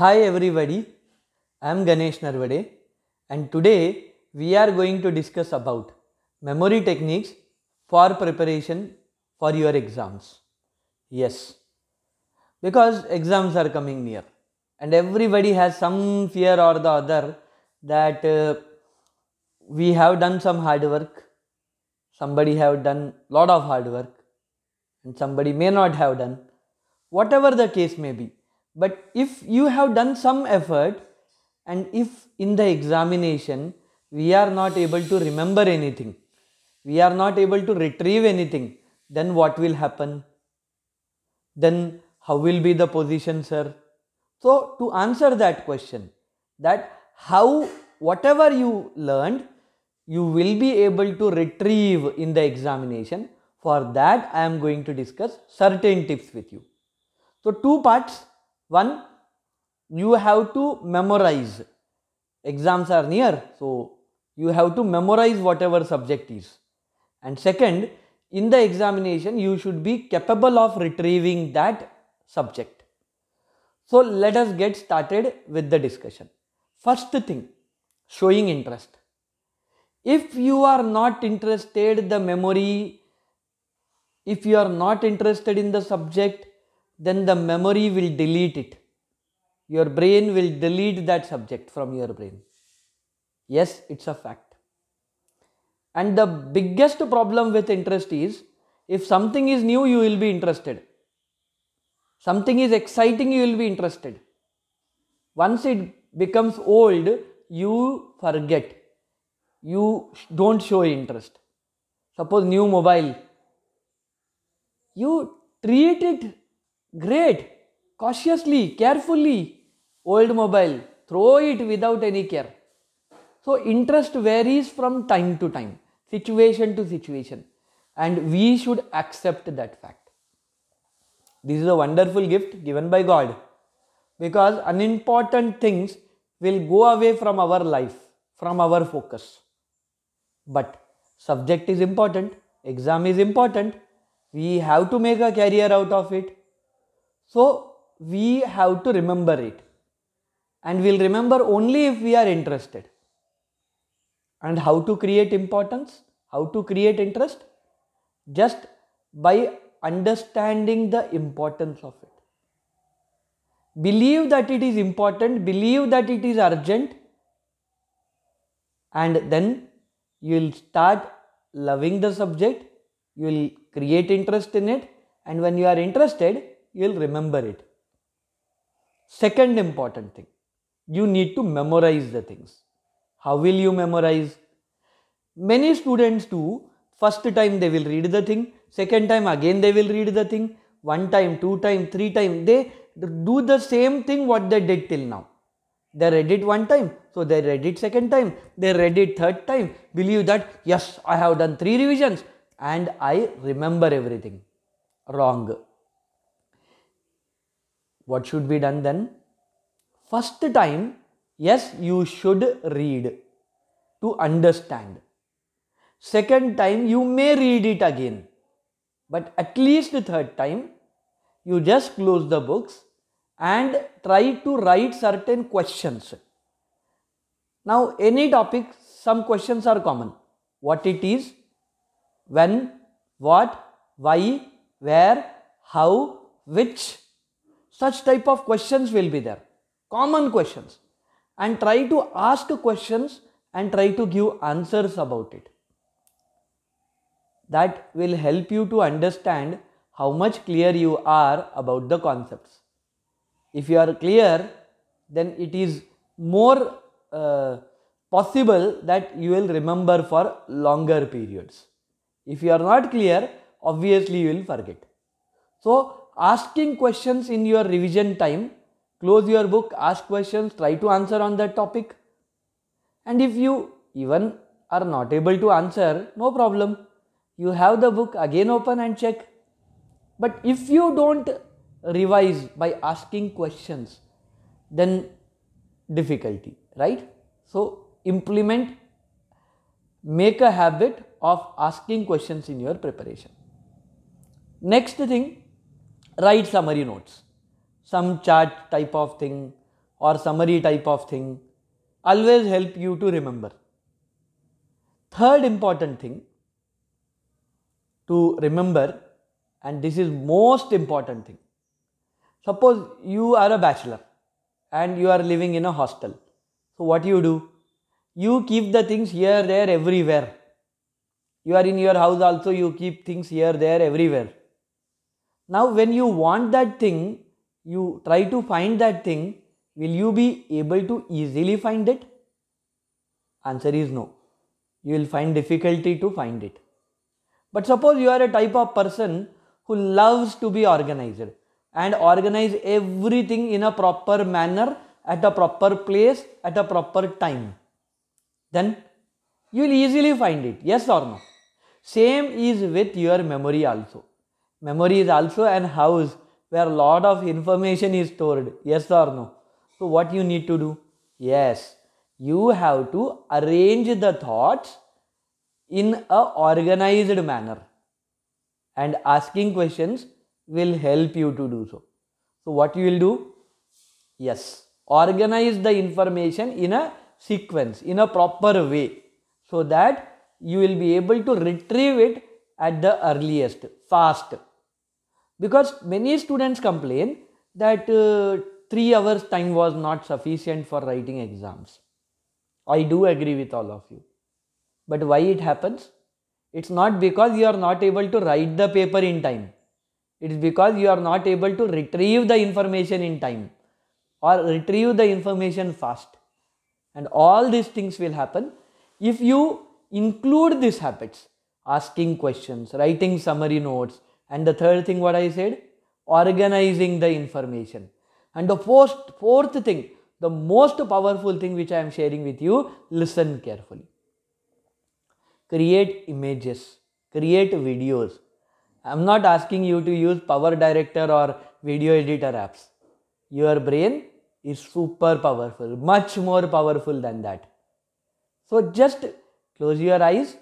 Hi everybody, I am Ganesh Narvade and today we are going to discuss about memory techniques for preparation for your exams. Yes, because exams are coming near and everybody has some fear or the other that uh, we have done some hard work, somebody have done lot of hard work and somebody may not have done, whatever the case may be but if you have done some effort and if in the examination we are not able to remember anything, we are not able to retrieve anything, then what will happen? Then how will be the position, sir? So, to answer that question, that how whatever you learned, you will be able to retrieve in the examination. For that, I am going to discuss certain tips with you. So, two parts one, you have to memorize. Exams are near, so you have to memorize whatever subject is. And second, in the examination, you should be capable of retrieving that subject. So let us get started with the discussion. First thing, showing interest. If you are not interested the memory, if you are not interested in the subject, then the memory will delete it. Your brain will delete that subject from your brain. Yes, it's a fact. And the biggest problem with interest is if something is new, you will be interested. Something is exciting, you will be interested. Once it becomes old, you forget. You don't show interest. Suppose new mobile. You treat it Great. Cautiously, carefully. Old mobile. Throw it without any care. So interest varies from time to time, situation to situation. And we should accept that fact. This is a wonderful gift given by God. Because unimportant things will go away from our life, from our focus. But subject is important, exam is important, we have to make a career out of it so we have to remember it and we'll remember only if we are interested. And how to create importance? How to create interest? Just by understanding the importance of it. Believe that it is important, believe that it is urgent and then you will start loving the subject, you will create interest in it and when you are interested, you'll remember it. Second important thing, you need to memorize the things. How will you memorize? Many students do, first time they will read the thing, second time again they will read the thing, one time, two time, three time, they do the same thing what they did till now. They read it one time, so they read it second time, they read it third time, believe that yes, I have done three revisions and I remember everything. Wrong. What should be done then? First time, yes, you should read to understand. Second time, you may read it again. But at least third time, you just close the books and try to write certain questions. Now, any topic, some questions are common. What it is, when, what, why, where, how, which, such type of questions will be there, common questions. And try to ask questions and try to give answers about it. That will help you to understand how much clear you are about the concepts. If you are clear, then it is more uh, possible that you will remember for longer periods. If you are not clear, obviously you will forget. So asking questions in your revision time. Close your book, ask questions, try to answer on that topic. And if you even are not able to answer, no problem. You have the book again open and check. But if you don't revise by asking questions, then difficulty, right? So implement, make a habit of asking questions in your preparation. Next thing, write summary notes, some chart type of thing or summary type of thing always help you to remember. Third important thing to remember and this is most important thing. Suppose you are a bachelor and you are living in a hostel. So what you do? You keep the things here, there, everywhere. You are in your house also, you keep things here, there, everywhere now when you want that thing, you try to find that thing, will you be able to easily find it? Answer is no. You will find difficulty to find it. But suppose you are a type of person who loves to be organized and organize everything in a proper manner at a proper place at a proper time. Then you will easily find it. Yes or no? Same is with your memory also memory is also an house where a lot of information is stored yes or no so what you need to do yes you have to arrange the thoughts in a organized manner and asking questions will help you to do so so what you will do yes organize the information in a sequence in a proper way so that you will be able to retrieve it at the earliest fast because many students complain that uh, 3 hours time was not sufficient for writing exams. I do agree with all of you. But why it happens? It's not because you are not able to write the paper in time. It is because you are not able to retrieve the information in time or retrieve the information fast. And all these things will happen if you include these habits asking questions, writing summary notes, and the third thing what I said, organizing the information. And the first, fourth thing, the most powerful thing which I am sharing with you, listen carefully. Create images, create videos. I am not asking you to use Power Director or video editor apps. Your brain is super powerful, much more powerful than that. So just close your eyes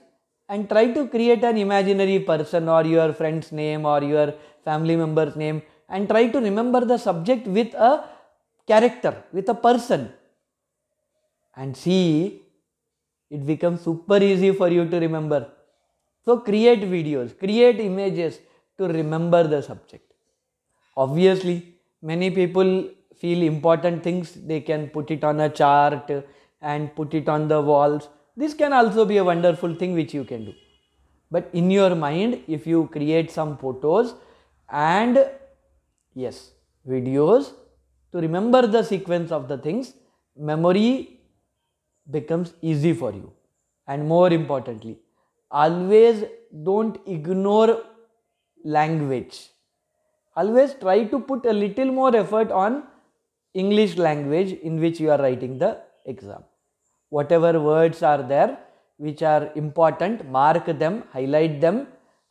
and try to create an imaginary person or your friend's name or your family member's name and try to remember the subject with a character, with a person. And see, it becomes super easy for you to remember. So create videos, create images to remember the subject. Obviously, many people feel important things, they can put it on a chart and put it on the walls this can also be a wonderful thing which you can do. But in your mind, if you create some photos and yes, videos to remember the sequence of the things, memory becomes easy for you. And more importantly, always don't ignore language. Always try to put a little more effort on English language in which you are writing the exam whatever words are there which are important, mark them, highlight them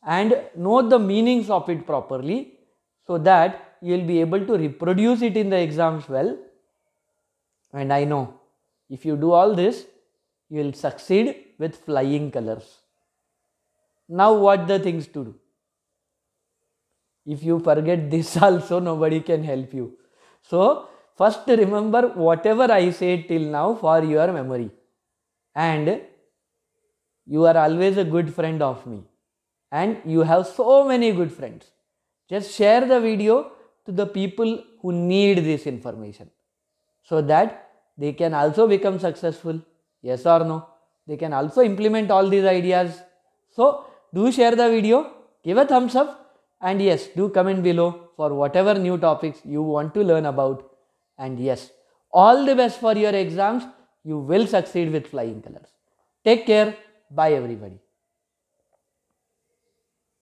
and know the meanings of it properly so that you will be able to reproduce it in the exams well. And I know if you do all this, you will succeed with flying colors. Now what the things to do? If you forget this also, nobody can help you. So First remember whatever I said till now for your memory. And you are always a good friend of me. And you have so many good friends. Just share the video to the people who need this information so that they can also become successful. Yes or no? They can also implement all these ideas. So, do share the video, give a thumbs up, and yes, do comment below for whatever new topics you want to learn about. And yes, all the best for your exams. You will succeed with flying colors. Take care. Bye everybody.